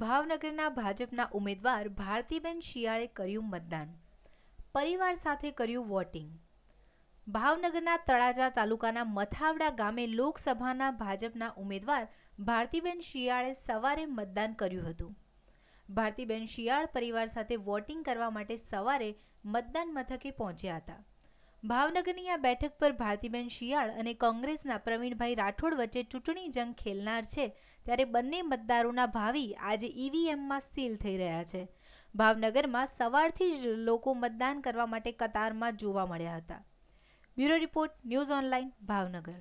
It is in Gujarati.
ભાવનગરના ભાજપના ઉમેદવાર ભારતીબેન શિયાળે કર્યું મતદાન પરિવાર સાથે કર્યું વોટિંગ ભાવનગરના તળાજા તાલુકાના મથાવડા ગામે લોકસભાના ભાજપના ઉમેદવાર ભારતીબેન શિયાળે સવારે મતદાન કર્યું હતું ભારતીબેન શિયાળ પરિવાર સાથે વોટિંગ કરવા માટે સવારે મતદાન મથકે પહોંચ્યા હતા ભાવનગરની આ બેઠક પર ભારતીબેન શિયાળ અને કોંગ્રેસના પ્રવીણભાઈ રાઠોડ વચ્ચે ચૂંટણી જંગ ખેલનાર છે ત્યારે બંને મતદારોના ભાવિ આજે ઈવીએમમાં સીલ થઈ રહ્યા છે ભાવનગરમાં સવારથી જ લોકો મતદાન કરવા માટે કતારમાં જોવા મળ્યા હતા bureau report news online Bhavnagar